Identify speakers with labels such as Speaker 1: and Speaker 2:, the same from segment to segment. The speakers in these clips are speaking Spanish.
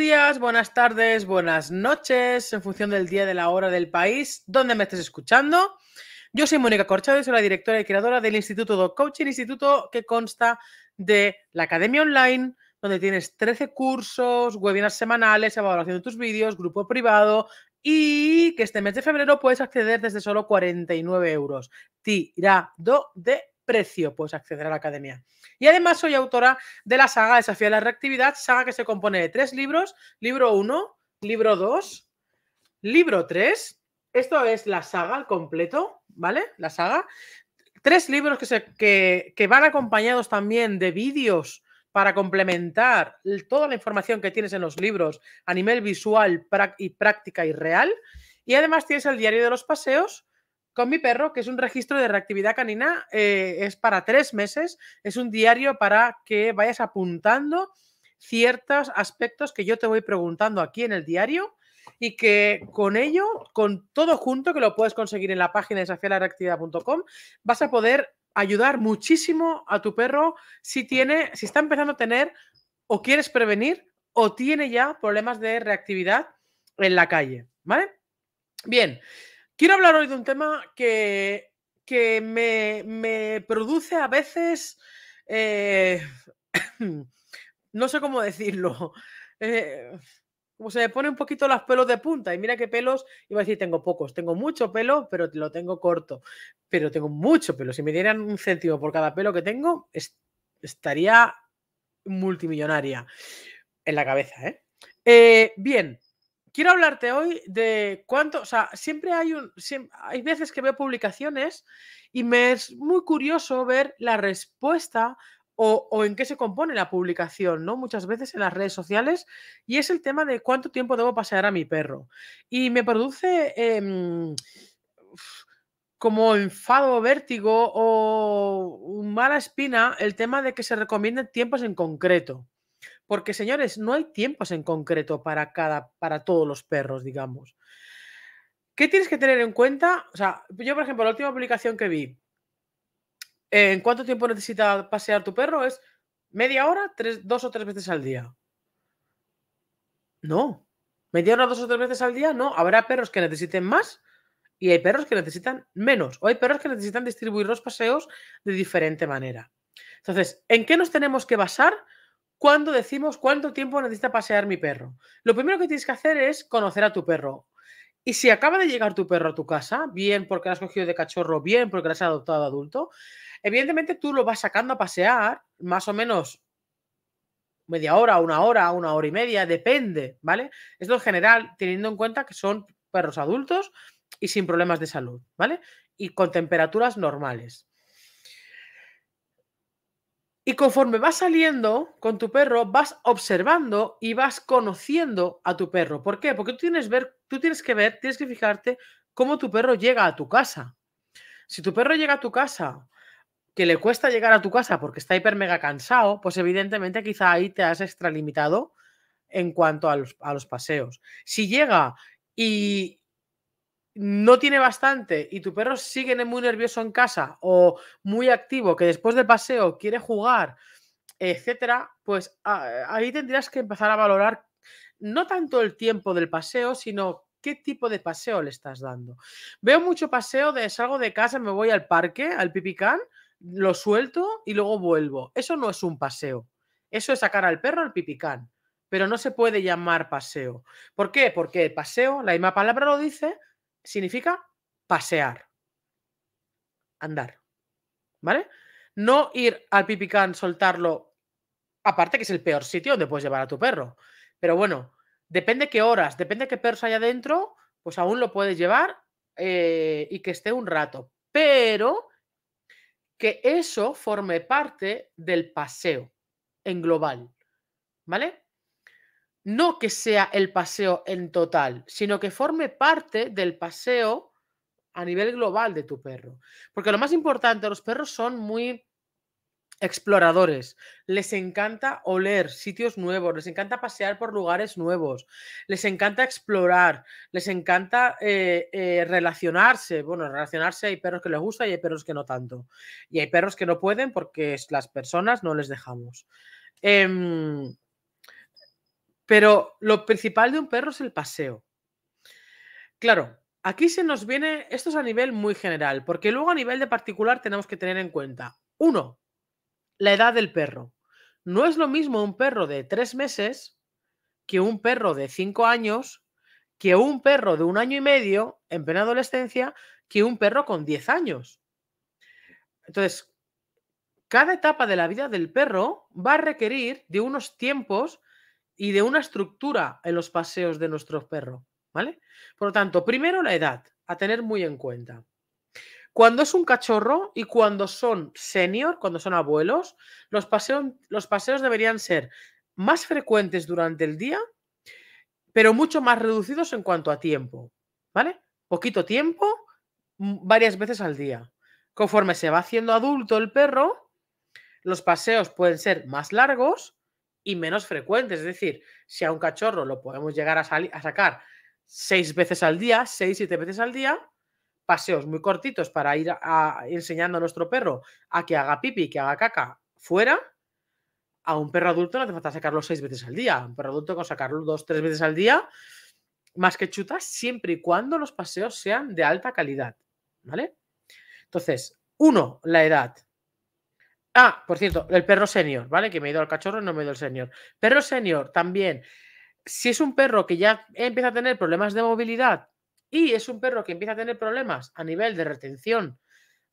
Speaker 1: días, buenas tardes, buenas noches, en función del día, de la hora, del país, donde me estés escuchando. Yo soy Mónica Corchado y soy la directora y creadora del Instituto Doc Coaching, instituto que consta de la Academia Online, donde tienes 13 cursos, webinars semanales, evaluación de tus vídeos, grupo privado y que este mes de febrero puedes acceder desde solo 49 euros, tirado de precio? Pues acceder a la academia. Y además soy autora de la saga Desafío de la Reactividad, saga que se compone de tres libros, libro 1, libro 2, libro 3. Esto es la saga al completo, ¿vale? La saga. Tres libros que, se, que van acompañados también de vídeos para complementar toda la información que tienes en los libros a nivel visual y práctica y real. Y además tienes el diario de los paseos, con mi perro, que es un registro de reactividad canina, eh, es para tres meses, es un diario para que vayas apuntando ciertos aspectos que yo te voy preguntando aquí en el diario y que con ello, con todo junto, que lo puedes conseguir en la página de desafialareactividad.com, vas a poder ayudar muchísimo a tu perro si tiene, si está empezando a tener o quieres prevenir o tiene ya problemas de reactividad en la calle, ¿vale? Bien, Quiero hablar hoy de un tema que, me, produce a veces, eh, no sé cómo decirlo, eh, como se me pone un poquito los pelos de punta. Y mira qué pelos, iba a decir, tengo pocos, tengo mucho pelo, pero lo tengo corto, pero tengo mucho pelo. Si me dieran un céntimo por cada pelo que tengo, estaría multimillonaria en la cabeza. ¿eh? eh bien, quiero hablarte hoy de cuánto, o sea, siempre hay un, hay veces que veo publicaciones y me es muy curioso ver la respuesta o, en qué se compone la publicación, ¿no? Muchas veces en las redes sociales y es el tema de cuánto tiempo debo pasear a mi perro. Y me produce em, como enfado, vértigo o mala espina el tema de que se recomienden tiempos en concreto. Porque, señores, no hay tiempos en concreto para cada, para todos los perros, digamos. ¿Qué tienes que tener en cuenta? O sea, yo, por ejemplo, la última publicación que vi, ¿en cuánto tiempo necesita pasear tu perro? Es media hora, dos o tres veces al día. No. Media hora, dos o tres veces al día, no. Habrá perros que necesiten más y hay perros que necesitan menos. O hay perros que necesitan distribuir los paseos de diferente manera. Entonces, ¿en qué nos tenemos que basar cuando decimos cuánto tiempo necesita pasear mi perro. Lo primero que tienes que hacer es conocer a tu perro. Y si acaba de llegar tu perro a tu casa, bien porque lo has cogido de cachorro, bien porque lo has adoptado adulto, evidentemente tú lo vas sacando a pasear más o menos media hora, una hora, una hora y media, depende, ¿vale? Esto en general, teniendo en cuenta que son perros adultos y sin problemas de salud, ¿vale? Y con temperaturas normales. Y conforme vas saliendo con tu perro, vas observando y vas conociendo a tu perro. ¿Por qué? Porque tú tienes, ver, tú tienes que ver, tienes que fijarte cómo tu perro llega a tu casa. Si tu perro llega a tu casa, que le cuesta llegar a tu casa porque está hiper mega cansado, pues evidentemente quizá ahí te has extralimitado en cuanto a los paseos. Si llega y, no tiene bastante y tu perro sigue muy nervioso en casa o muy activo, que después del paseo quiere jugar, etcétera, pues ah, ahí tendrías que empezar a valorar no tanto el tiempo del paseo, sino qué tipo de paseo le estás dando. Veo mucho paseo de salgo de casa, me voy al parque, al pipicán, lo suelto y luego vuelvo. Eso no es un paseo. Eso es sacar al perro al pipicán. Pero no se puede llamar paseo. ¿Por qué? Porque el paseo, la misma palabra lo dice, significa pasear, andar, ¿vale? No ir al pipicán, soltarlo, aparte que es el peor sitio donde puedes llevar a tu perro. Pero bueno, depende qué horas, depende qué perros haya adentro pues aún lo puedes llevar eh, y que esté un rato. Pero que eso forme parte del paseo en global, ¿vale? no que sea el paseo en total, sino que forme parte del paseo a nivel global de tu perro. Porque lo más importante, los perros son muy exploradores, les encanta oler sitios nuevos, les encanta pasear por lugares nuevos, les encanta explorar, les encanta eh, eh, relacionarse. Bueno, relacionarse hay perros que les gusta y hay perros que no tanto. Y hay perros que no pueden porque las personas no les dejamos. Em, pero lo principal de un perro es el paseo. Claro, aquí se nos viene, esto es a nivel muy general, porque luego a nivel de particular tenemos que tener en cuenta, uno, la edad del perro. No es lo mismo un perro de tres meses que un perro de cinco años, que un perro de un año y medio en plena adolescencia, que un perro con diez años. Entonces, cada etapa de la vida del perro va a requerir de unos tiempos y de una estructura en los paseos de nuestro perro, ¿vale? Por lo tanto, primero la edad, a tener muy en cuenta. Cuando es un cachorro y cuando son senior, cuando son abuelos, los paseos, los paseos deberían ser más frecuentes durante el día, pero mucho más reducidos en cuanto a tiempo, ¿vale? Poquito tiempo, mm, varias veces al día. Conforme se va haciendo adulto el perro, los paseos pueden ser más largos y menos frecuentes. Es decir, si a un cachorro lo podemos llegar a, a sacar seis veces al día, seis, siete veces al día, paseos muy cortitos para ir a, enseñando a nuestro perro a que haga pipi, que haga caca fuera, a un perro adulto no hace falta sacarlo seis veces al día. A un perro adulto con sacarlo dos, tres veces al día, más que chutas, siempre y cuando los paseos sean de alta calidad. ¿Vale? Entonces, uno, la edad. Ah, por cierto, el perro senior, ¿vale? Que me he ido al cachorro, no me he ido al senior. Perro senior también. Si es un perro que ya empieza a tener problemas de movilidad y es un perro que empieza a tener problemas a nivel de retención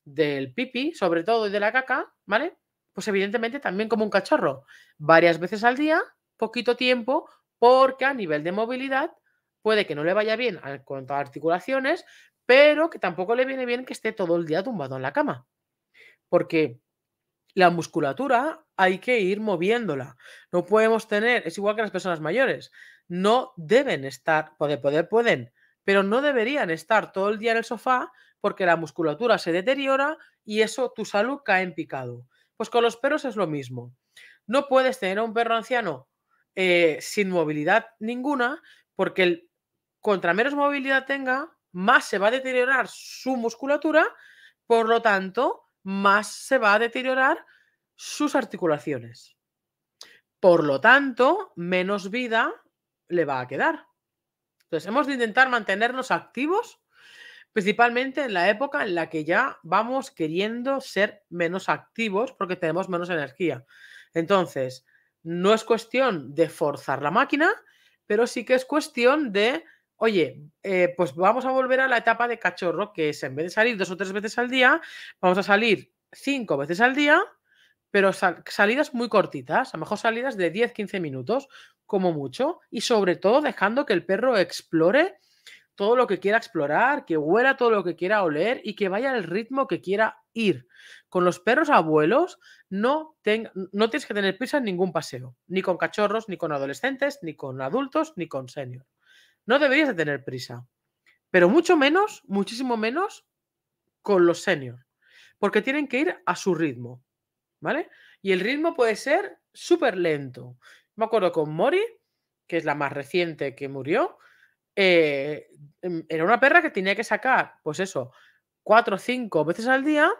Speaker 1: del pipi, sobre todo y de la caca, ¿vale? Pues evidentemente también como un cachorro, varias veces al día, poquito tiempo, porque a nivel de movilidad puede que no le vaya bien con todas articulaciones, pero que tampoco le viene bien que esté todo el día tumbado en la cama. Porque la musculatura hay que ir moviéndola. No podemos tener, es igual que las personas mayores, no deben estar, poder, poder, pueden, pero no deberían estar todo el día en el sofá porque la musculatura se deteriora y eso tu salud cae en picado. Pues con los perros es lo mismo. No puedes tener a un perro anciano eh, sin movilidad ninguna porque el, contra menos movilidad tenga, más se va a deteriorar su musculatura, por lo tanto, más se va a deteriorar sus articulaciones. Por lo tanto, menos vida le va a quedar. Entonces, hemos de intentar mantenernos activos, principalmente en la época en la que ya vamos queriendo ser menos activos porque tenemos menos energía. Entonces, no es cuestión de forzar la máquina, pero sí que es cuestión de oye, eh, pues vamos a volver a la etapa de cachorro, que es en vez de salir dos o tres veces al día, vamos a salir cinco veces al día, pero salidas muy cortitas, a lo mejor salidas de 10, 15 minutos, como mucho, y sobre todo dejando que el perro explore todo lo que quiera explorar, que huela todo lo que quiera oler y que vaya al ritmo que quiera ir. Con los perros abuelos no, no tienes que tener prisa en ningún paseo, ni con cachorros, ni con adolescentes, ni con adultos, ni con seniors. No deberías de tener prisa. Pero mucho menos, muchísimo menos con los seniors. Porque tienen que ir a su ritmo. ¿Vale? Y el ritmo puede ser súper lento. Me acuerdo con Mori, que es la más reciente que murió. Eh, em, era una perra que tenía que sacar, pues eso, cuatro o cinco veces al día,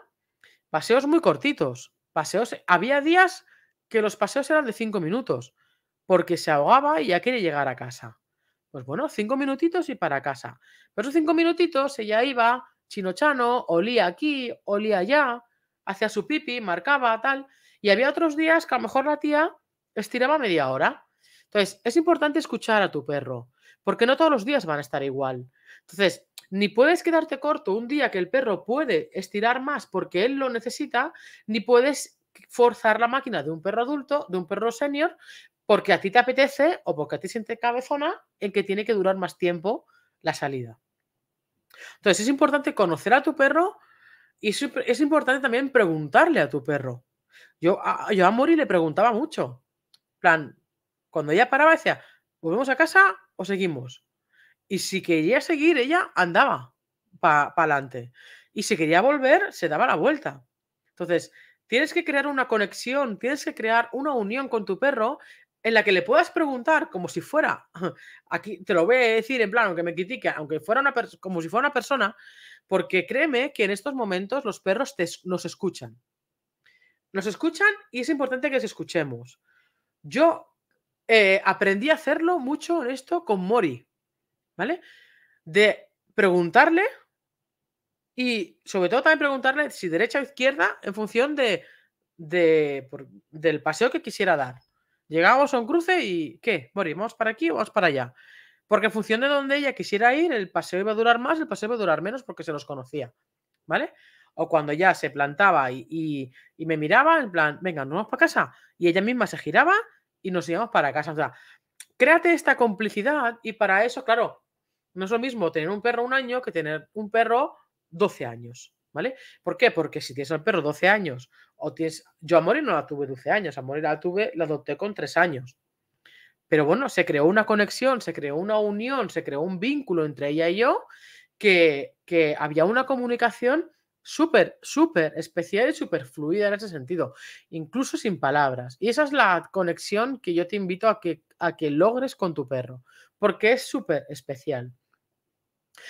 Speaker 1: paseos muy cortitos. Paseos. Había días que los paseos eran de cinco minutos, porque se ahogaba y ya quiere llegar a casa. Pues bueno, cinco minutitos y para casa. Pero esos cinco minutitos ella iba, chinochano, olía aquí, olía allá, hacía su pipi, marcaba, tal. Y había otros días que a lo mejor la tía estiraba media hora. Entonces, es importante escuchar a tu perro, porque no todos los días van a estar igual. Entonces, ni puedes quedarte corto un día que el perro puede estirar más porque él lo necesita, ni puedes forzar la máquina de un perro adulto, de un perro senior, porque a ti te apetece o porque a ti siente cabezona en que tiene que durar más tiempo la salida. Entonces es importante conocer a tu perro y es importante también preguntarle a tu perro. Yo a, yo a Mori le preguntaba mucho. plan, cuando ella paraba decía, ¿volvemos a casa o seguimos? Y si quería seguir, ella andaba para adelante. Y si quería volver, se daba la vuelta. Entonces, tienes que crear una conexión, tienes que crear una unión con tu perro en la que le puedas preguntar como si fuera, aquí te lo voy a decir en plan, aunque me critique, aunque fuera una como si fuera una persona, porque créeme que en estos momentos los perros nos escuchan. Nos escuchan y es importante que les escuchemos. Yo eh, aprendí a hacerlo mucho en esto con Mori, ¿vale? De preguntarle y sobre todo también preguntarle si derecha o izquierda en función de, del paseo que quisiera dar. Llegamos a un cruce y ¿qué? ¿Morimos para aquí o vamos para allá? Porque en función de donde ella quisiera ir, el paseo iba a durar más, el paseo iba a durar menos porque se nos conocía, ¿vale? O cuando ya se plantaba y, y me miraba, en plan, venga, nos vamos para casa. Y ella misma se giraba y nos íbamos para casa. O sea, créate esta complicidad y para eso, claro, no es lo mismo tener un perro un año que tener un perro 12 años. ¿vale? ¿Por qué? Porque si tienes al perro 12 años o tienes... Yo a Mori no la tuve 12 años, a Mori la tuve, la adopté con 3 años. Pero bueno, se creó una conexión, se creó una unión, se creó un vínculo entre ella y yo, que, que había una comunicación súper, súper especial y súper fluida en ese sentido, incluso sin palabras. Y esa es la conexión que yo te invito a que, a que logres con tu perro, porque es súper especial.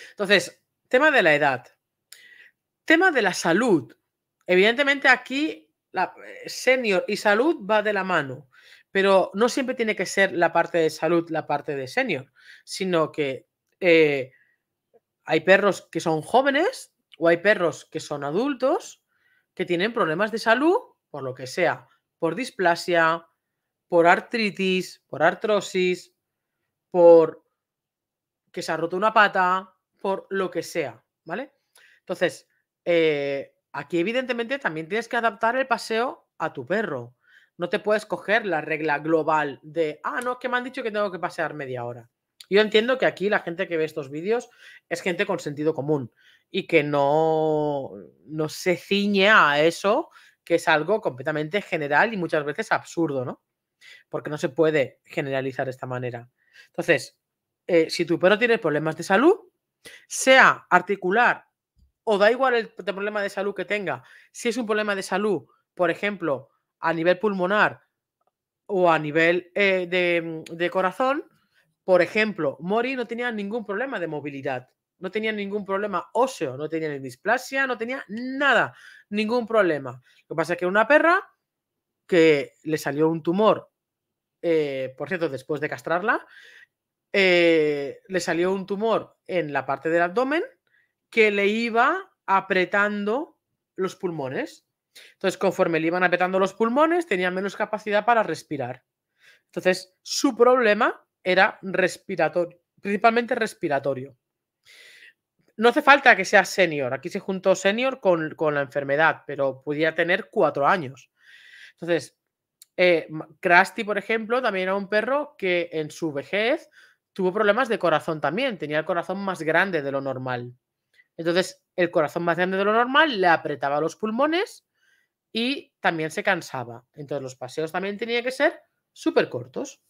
Speaker 1: Entonces, tema de la edad. Tema de la salud. Evidentemente aquí la eh, senior y salud va de la mano, pero no siempre tiene que ser la parte de salud la parte de senior, sino que eh, hay perros que son jóvenes o hay perros que son adultos que tienen problemas de salud por lo que sea, por displasia, por artritis, por artrosis, por que se ha roto una pata, por lo que sea, ¿vale? Entonces, eh, aquí evidentemente también tienes que adaptar el paseo a tu perro. No te puedes coger la regla global de, ah, no, que me han dicho que tengo que pasear media hora. Yo entiendo que aquí la gente que ve estos vídeos es gente con sentido común y que no, no se ciñe a eso, que es algo completamente general y muchas veces absurdo, ¿no? Porque no se puede generalizar de esta manera. Entonces, eh, si tu perro tiene problemas de salud, sea articular o da igual el problema de salud que tenga. Si es un problema de salud, por ejemplo, a nivel pulmonar o a nivel eh, mm, de, corazón, por ejemplo, Mori no tenía ningún problema de movilidad, no tenía ningún problema óseo, no tenía displasia, no tenía nada, ningún problema. Lo que pasa es que una perra que le salió un tumor, eh, por cierto, después de castrarla, eh, le salió un tumor en la parte del abdomen que le iba apretando los pulmones. Entonces, conforme le iban apretando los pulmones, tenía menos capacidad para respirar. Entonces, su problema era respiratorio, principalmente respiratorio. No hace falta que sea senior. Aquí se juntó senior con, la enfermedad, pero podía tener cuatro años. Entonces, eh, Krusty, por ejemplo, también era un perro que en su vejez tuvo problemas de corazón también. Tenía el corazón más grande de lo normal. Entonces, el corazón más grande de lo normal le apretaba los pulmones y también se cansaba. Entonces, los paseos también tenían que ser súper cortos.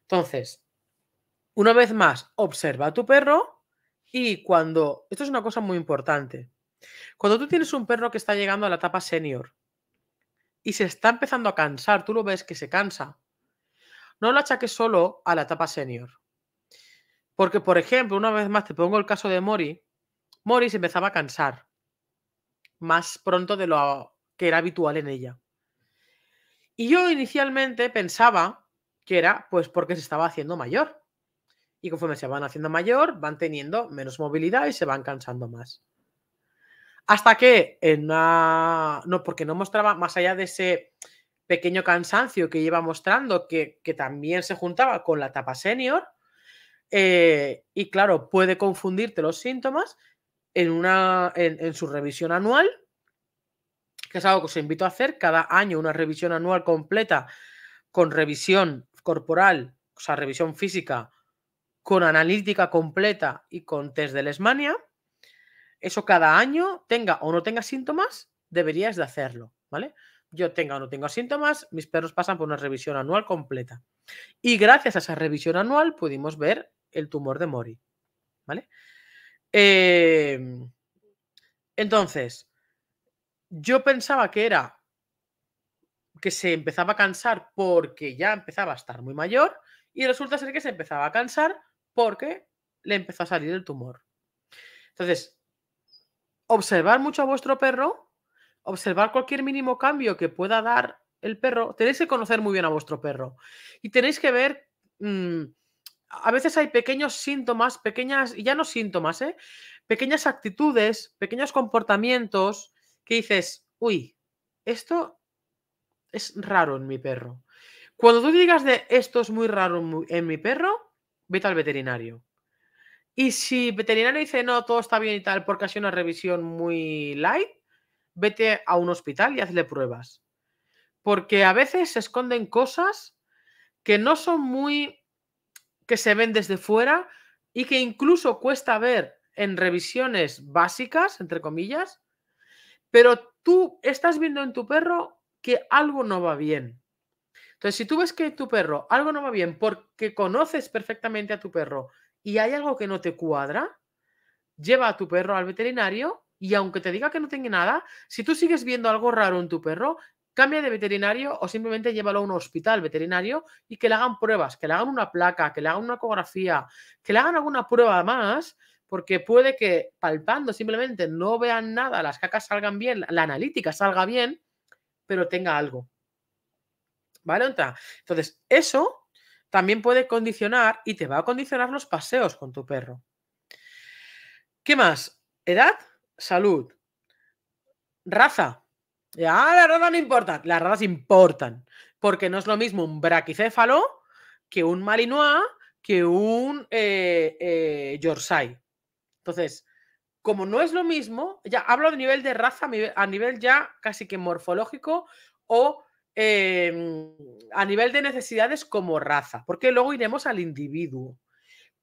Speaker 1: Entonces, una vez más, observa a tu perro y cuando, esto es una cosa muy importante, cuando tú tienes un perro que está llegando a la etapa senior y se está empezando a cansar, tú lo ves que se cansa, no lo achaques solo a la etapa senior. Porque, por ejemplo, una vez más te pongo el caso de Mori, Morris empezaba a cansar, más pronto de lo que era habitual en ella. Y yo inicialmente pensaba que era pues porque se estaba haciendo mayor. Y conforme se van haciendo mayor, van teniendo menos movilidad y se van cansando más. Hasta que No, porque no mostraba, más allá de ese pequeño cansancio que lleva mostrando, que, también se juntaba con la etapa senior, eh, y claro, puede confundirte los síntomas, en, una, en, su revisión anual, que es algo que os invito a hacer cada año, una revisión anual completa con revisión corporal, o sea, revisión física, con analítica completa y con test de lesmania. Eso cada año, tenga o no tenga síntomas, deberías de hacerlo, ¿vale? Yo tenga o no tenga síntomas, mis perros pasan por una revisión anual completa. Y gracias a esa revisión anual pudimos ver el tumor de Mori, ¿vale? Em, entonces, yo pensaba que era que se empezaba a cansar porque ya empezaba a estar muy mayor y resulta ser que se empezaba a cansar porque le empezó a salir el tumor. Entonces, observar mucho a vuestro perro, observar cualquier mínimo cambio que pueda dar el perro, tenéis que conocer muy bien a vuestro perro y tenéis que ver mm, a veces hay pequeños síntomas, pequeñas, y ya no síntomas, ¿eh? pequeñas actitudes, pequeños comportamientos que dices, uy, esto es raro en mi perro. Cuando tú digas de esto es muy raro en mi perro, vete al veterinario. Y si el veterinario dice no, todo está bien y tal, porque ha sido una revisión muy light, vete a un hospital y hazle pruebas. Porque a veces se esconden cosas que no son muy que se ven desde fuera y que incluso cuesta ver en revisiones básicas, entre comillas, pero tú estás viendo en tu perro que algo no va bien. Entonces, si tú ves que tu perro algo no va bien porque conoces perfectamente a tu perro y hay algo que no te cuadra, lleva a tu perro al veterinario y aunque te diga que no tiene nada, si tú sigues viendo algo raro en tu perro, cambia de veterinario o simplemente llévalo a un hospital veterinario y que le hagan pruebas, que le hagan una placa, que le hagan una ecografía, que le hagan alguna prueba más, porque puede que palpando simplemente no vean nada, las cacas salgan bien, la analítica salga bien, pero tenga algo. ¿Vale? Entonces, eso también puede condicionar y te va a condicionar los paseos con tu perro. ¿Qué más? Edad, salud, raza, Ah, las ratas no importan. Las razas importan. Porque no es lo mismo un braquicéfalo que un malinois que un eh, eh Entonces, como no es lo mismo, ya hablo a nivel de raza, a nivel ya casi que morfológico o em, a nivel de necesidades como raza, porque luego iremos al individuo.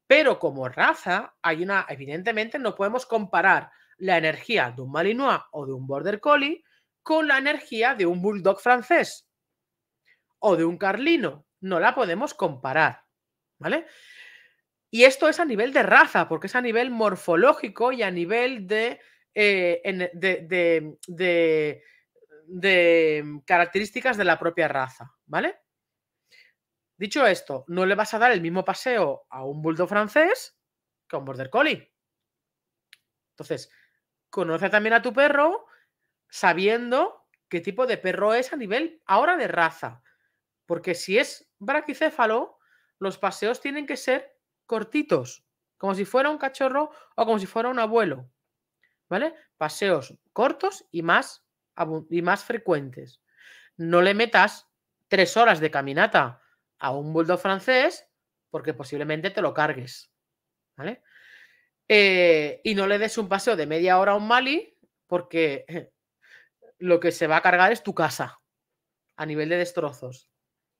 Speaker 1: Pero como raza, hay una, evidentemente no podemos comparar la energía de un Malinois o de un Border Collie con la energía de un bulldog francés o de un carlino. No la podemos comparar, ¿vale? Y esto es a nivel de raza, porque es a nivel morfológico y a nivel eh, de, de, de, de características de la propia raza, ¿vale? Dicho esto, no le vas a dar el mismo paseo a un bulldog francés que a un border collie. Entonces, conoce también a tu perro, sabiendo qué tipo de perro es a nivel ahora de raza. Porque si es braquicéfalo, los paseos tienen que ser cortitos, como si fuera un cachorro o como si fuera un abuelo. ¿Vale? Paseos cortos y más, y más frecuentes. No le metas tres horas de caminata a un bulldog francés porque posiblemente te lo cargues. ¿Vale? Eh, y no le des un paseo de media hora a un Mali porque eh, lo que se va a cargar es tu casa a nivel de destrozos.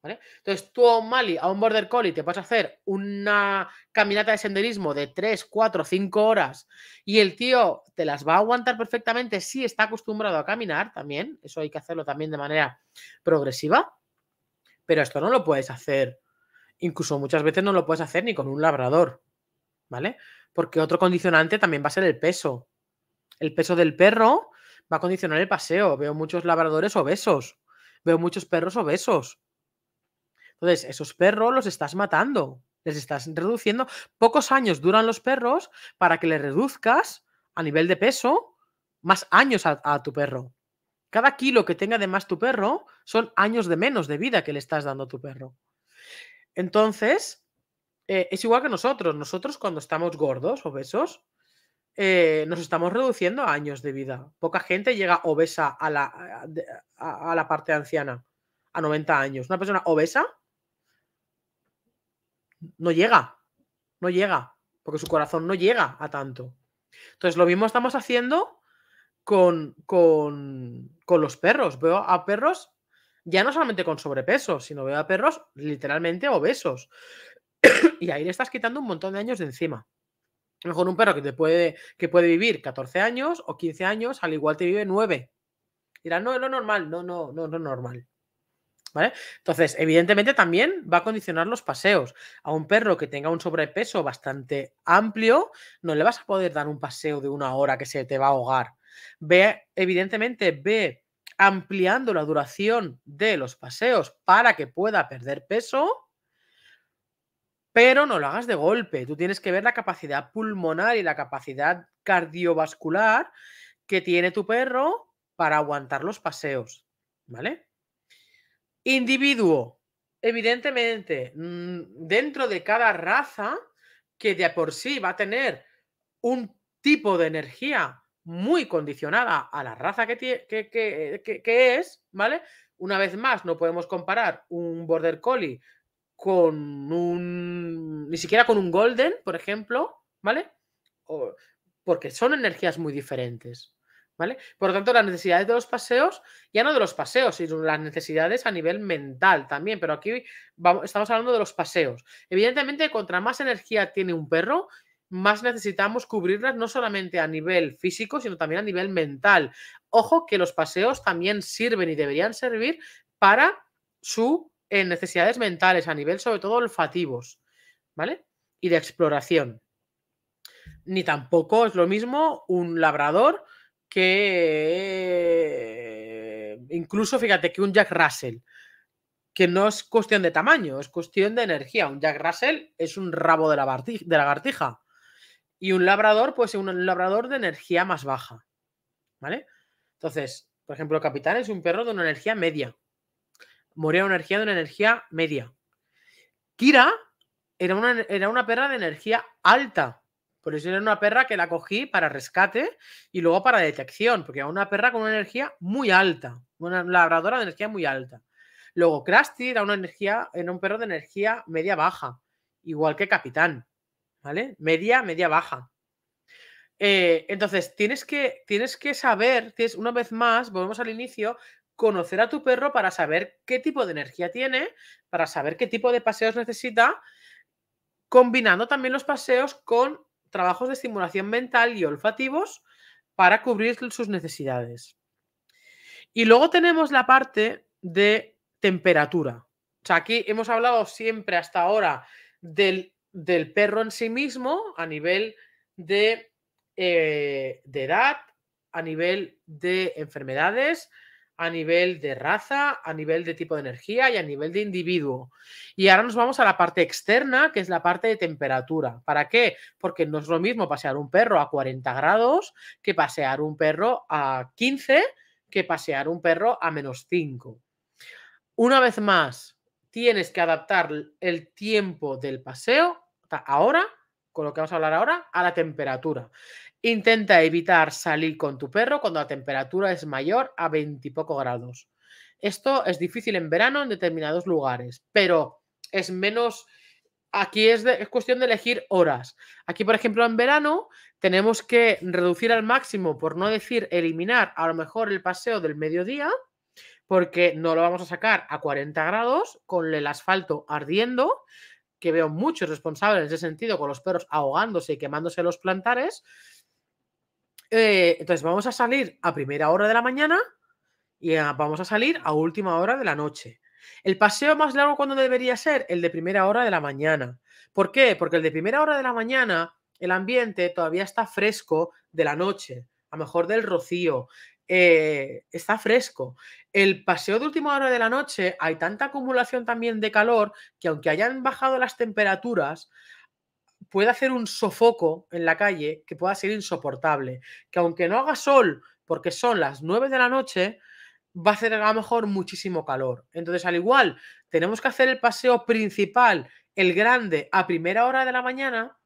Speaker 1: Entonces tú a un Mali, a un Border Collie, te vas a hacer una caminata de senderismo de 3, 4, 5 horas y el tío te las va a aguantar perfectamente si está acostumbrado a caminar también. Eso hay que hacerlo también de manera progresiva. Pero esto no lo puedes hacer. Incluso muchas veces no lo puedes hacer ni con un labrador. ¿Vale? Porque otro condicionante también va a ser el peso. El peso del perro va a condicionar el paseo. Veo muchos labradores obesos, veo muchos perros obesos. Entonces, esos perros los estás matando, les estás reduciendo. Pocos años duran los perros para que le reduzcas a nivel de peso más años a, tu perro. Cada kilo que tenga de más tu perro son años de menos de vida que le estás dando a tu perro. Entonces, eh, es igual que nosotros. Nosotros cuando estamos gordos, obesos, eh, nos estamos reduciendo a años de vida. Poca gente llega obesa a la, la parte anciana, a 90 años. Una persona obesa no llega, no llega, porque su corazón no llega a tanto. Entonces, lo mismo estamos haciendo con, con los perros. Veo a perros ya no solamente con sobrepeso, sino veo a perros literalmente obesos. y ahí le estás quitando un montón de años de encima mejor un perro que te puede, que puede vivir 14 años o 15 años, al igual te vive 9. Dirán, no, es lo normal, no, no, no, no es normal. ¿Vale? Entonces, evidentemente también va a condicionar los paseos. A un perro que tenga un sobrepeso bastante amplio, no le vas a poder dar un paseo de una hora que se te va a ahogar. Ve, evidentemente, ve ampliando la duración de los paseos para que pueda perder peso pero no lo hagas de golpe. Tú tienes que ver la capacidad pulmonar y la capacidad cardiovascular que tiene tu perro para aguantar los paseos, ¿vale? Individuo, evidentemente, mm, dentro de cada raza que de por sí va a tener un tipo de energía muy condicionada a la raza que, eh, es, ¿vale? Una vez más, no podemos comparar un border collie con un. ni siquiera con un Golden, por ejemplo, ¿vale? porque son energías muy diferentes. ¿Vale? Por lo tanto, las necesidades de los paseos, ya no de los paseos, sino las necesidades a nivel mental también, pero aquí vamos, estamos hablando de los paseos. Evidentemente, contra más energía tiene un perro, más necesitamos cubrirlas no solamente a nivel físico, sino también a nivel mental. Ojo que los paseos también sirven y deberían servir para su en necesidades mentales, a nivel sobre todo olfativos, ¿vale? Y de exploración. Ni tampoco es lo mismo un labrador que incluso, fíjate, que un Jack Russell, que no es cuestión de tamaño, es cuestión de energía. Un Jack Russell es un rabo de, la lagartija. Y un labrador, pues un labrador de energía más baja. ¿Vale? Entonces, por ejemplo, Capitán es un perro de una energía media. Moría una energía de una energía media. Kira era una, era una perra de energía alta. Por eso era una perra que la cogí para rescate y luego para detección, porque era una perra con una energía muy alta, una labradora de energía muy alta. Luego Krusty era una energía, era un perro de energía media baja, igual que Capitán, ¿vale? Media, media baja. Eh, entonces, tienes que, tienes que saber, una vez más, volvemos al inicio, conocer a tu perro para saber qué tipo de energía tiene, para saber qué tipo de paseos necesita, combinando también los paseos con trabajos de estimulación mental y olfativos para cubrir sus necesidades. Y luego tenemos la parte de temperatura. O sea, aquí hemos hablado siempre hasta ahora del, perro en sí mismo a nivel de eh, edad, a nivel de enfermedades, a nivel de raza, a nivel de tipo de energía y a nivel de individuo. Y ahora nos vamos a la parte externa, que es la parte de temperatura. ¿Para qué? Porque no es lo mismo pasear un perro a 40 grados que pasear un perro a 15, que pasear un perro a menos 5. Una vez más, tienes que adaptar el tiempo del paseo ahora con lo que vamos a hablar ahora, a la temperatura. Intenta evitar salir con tu perro cuando la temperatura es mayor a 20 grados. Esto es difícil en verano en determinados lugares, pero es menos... Aquí es, es cuestión de elegir horas. Aquí, por ejemplo, en verano tenemos que reducir al máximo, por no decir eliminar, a lo mejor el paseo del mediodía, porque no lo vamos a sacar a 40 grados con el asfalto ardiendo, que veo muchos responsables en ese sentido, con los perros ahogándose y quemándose los plantares. Eh, entonces vamos a salir a primera hora de la mañana y ah, vamos a salir a última hora de la noche. El paseo más largo cuando debería ser el de primera hora de la mañana. ¿Por qué? Porque el de primera hora de la mañana el ambiente todavía está fresco de la noche, a lo mejor del rocío. Eh, está fresco. El paseo de última hora de la noche hay tanta acumulación también de calor que aunque hayan bajado las temperaturas, puede hacer un sofoco en la calle que pueda ser insoportable. Que aunque no haga sol, porque son las 9 de la noche, va a hacer a lo mejor muchísimo calor. Entonces, al igual, tenemos que hacer el paseo principal, el grande, a primera hora de la mañana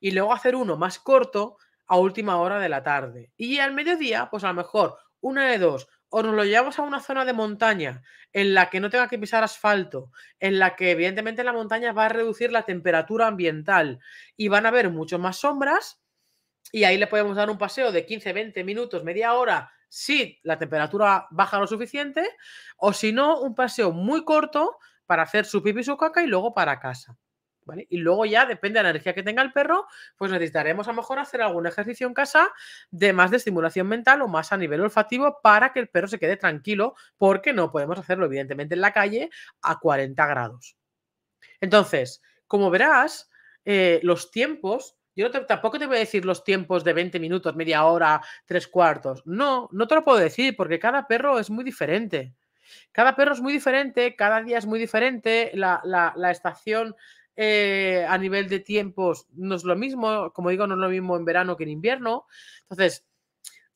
Speaker 1: y luego hacer uno más corto a última hora de la tarde. Y al mediodía, pues a lo mejor una de dos, o nos lo llevamos a una zona de montaña en la que no tenga que pisar asfalto, en la que evidentemente la montaña va a reducir la temperatura ambiental y van a haber mucho más sombras y ahí le podemos dar un paseo de 15, 20 minutos, media hora, si la temperatura baja lo suficiente, o si no, un paseo muy corto para hacer su pipi y su caca y luego para casa. Y luego ya, depende de la energía que tenga el perro, pues necesitaremos a lo mejor hacer algún ejercicio en casa de más de estimulación mental o más a nivel olfativo para que el perro se quede tranquilo, porque no podemos hacerlo, evidentemente, en la calle a 40 grados. Entonces, como verás, eh, los tiempos yo tampoco te voy a decir los tiempos de 20 minutos, media hora, tres cuartos. No, no te lo puedo decir porque cada perro es muy diferente. Cada perro es muy diferente, cada día es muy diferente, la estación eh, a nivel de tiempos no es lo mismo, como digo, no es lo mismo en verano que en invierno. Entonces,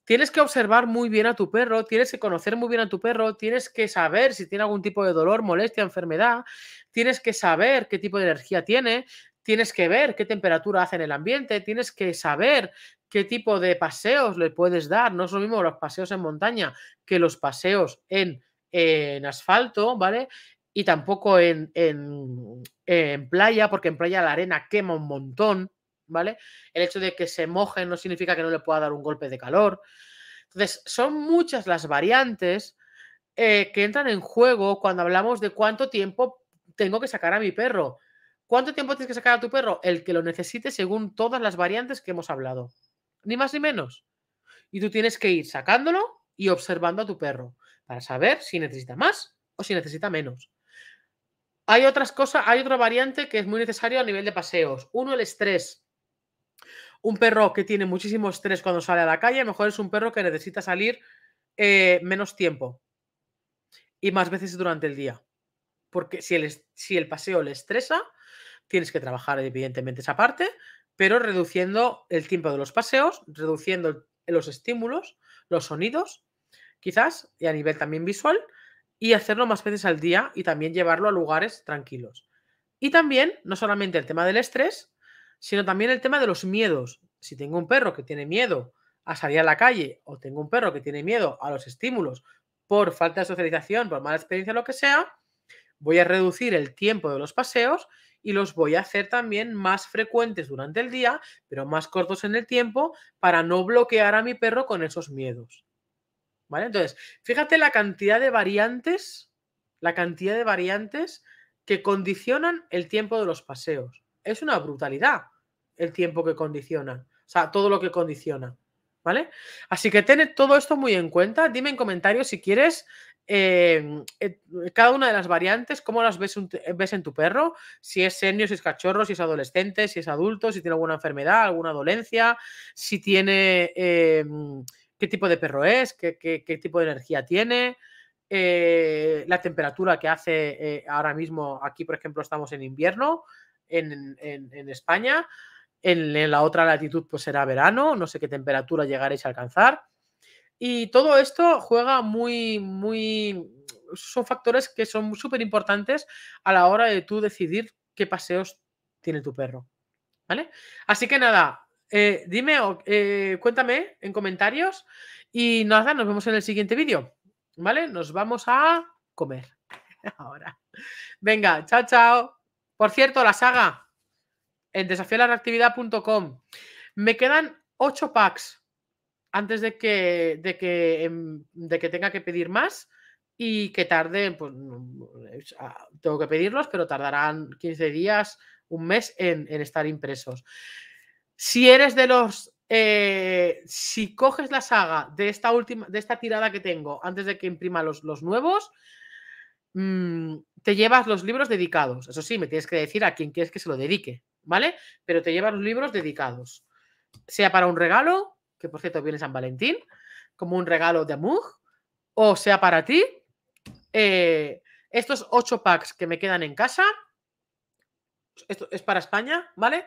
Speaker 1: tienes que observar muy bien a tu perro, tienes que conocer muy bien a tu perro, tienes que saber si tiene algún tipo de dolor, molestia, enfermedad, tienes que saber qué tipo de energía tiene, tienes que ver qué temperatura hace en el ambiente, tienes que saber qué tipo de paseos le puedes dar. No es lo mismo los paseos en montaña que los paseos en, en asfalto, ¿vale? y tampoco en, playa, porque en playa la arena quema un montón, ¿vale? El hecho de que se moje no significa que no le pueda dar un golpe de calor. Entonces, son muchas las variantes eh, que entran en juego cuando hablamos de cuánto tiempo tengo que sacar a mi perro. ¿Cuánto tiempo tienes que sacar a tu perro? El que lo necesite según todas las variantes que hemos hablado. Ni más ni menos. Y tú tienes que ir sacándolo y observando a tu perro para saber si necesita más o si necesita menos. Hay otras cosas, hay otra variante que es muy necesario a nivel de paseos. Uno, el estrés. Un perro que tiene muchísimo estrés cuando sale a la calle, mejor es un perro que necesita salir eh, menos tiempo y más veces durante el día. Porque si el, si el paseo le estresa, tienes que trabajar evidentemente esa parte, pero reduciendo el tiempo de los paseos, reduciendo los estímulos, los sonidos, quizás, y a nivel también visual, y hacerlo más veces al día y también llevarlo a lugares tranquilos. Y también, no solamente el tema del estrés, sino también el tema de los miedos. Si tengo un perro que tiene miedo a salir a la calle o tengo un perro que tiene miedo a los estímulos por falta de socialización, por mala experiencia, lo que sea, voy a reducir el tiempo de los paseos y los voy a hacer también más frecuentes durante el día, pero más cortos en el tiempo para no bloquear a mi perro con esos miedos. ¿Vale? Entonces, fíjate la cantidad de variantes, la cantidad de variantes que condicionan el tiempo de los paseos. Es una brutalidad el tiempo que condiciona o sea, todo lo que condiciona, ¿vale? Así que tened todo esto muy en cuenta. Dime en comentarios si quieres eh, eh, cada una de las variantes, cómo las ves, ves en tu perro, si es senio, si es cachorro, si es adolescente, si es adulto, si tiene alguna enfermedad, alguna dolencia, si tiene... Eh, qué tipo de perro es, qué, tipo de energía tiene, eh, la temperatura que hace eh, ahora mismo. Aquí, por ejemplo, estamos en invierno en, España. En, la otra latitud, pues será verano. No sé qué temperatura llegaréis a alcanzar. Y todo esto juega muy, muy. Son factores que son súper importantes a la hora de tú decidir qué paseos tiene tu perro. ¿Vale? Así que nada, eh, dime, o eh, cuéntame en comentarios y nada, nos vemos en el siguiente vídeo. ¿Vale? Nos vamos a comer ahora. Venga, chao, chao. Por cierto, la saga en desafiolaractividad.com. Me quedan 8 packs antes de que, de que, em, de que tenga que pedir más y que tarde, pues ah, tengo que pedirlos, pero tardarán 15 días, un mes en estar impresos. Si eres de los. Eh, si coges la saga de esta última, de esta tirada que tengo antes de que imprima los, los nuevos, mm, te llevas los libros dedicados. Eso sí, me tienes que decir a quién quieres que se lo dedique, ¿vale? Pero te llevas los libros dedicados. Sea para un regalo, que por cierto viene San Valentín, como un regalo de Amug, o sea para ti. Eh, estos ocho packs que me quedan en casa, esto es para España, ¿vale?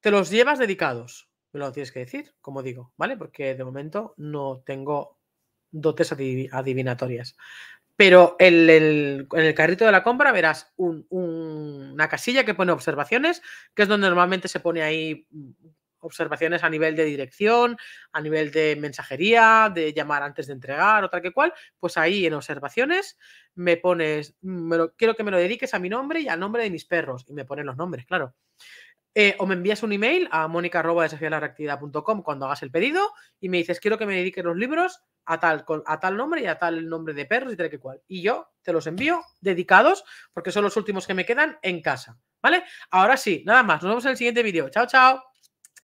Speaker 1: te los llevas dedicados. Me lo tienes que decir, como digo, ¿vale? Porque de momento no tengo dotes adivinatorias. Pero en el carrito de la compra verás una casilla que pone observaciones, que es donde normalmente se pone ahí mm, observaciones a nivel de dirección, a nivel de mensajería, de llamar antes de entregar otra tal que cual, pues ahí en observaciones me pones, mm, me lo, quiero que me lo dediques a mi nombre y al nombre de mis perros, y me ponen los nombres, claro. Eh, o me envías un email a mónica.desafialaractividad.com cuando hagas el pedido y me dices, quiero que me dediques los libros a tal, a tal nombre y a tal nombre de perros y tal que cual. Y yo te los envío dedicados porque son los últimos que me quedan en casa. ¿Vale? Ahora sí, nada más. Nos vemos en el siguiente vídeo. Chao, chao.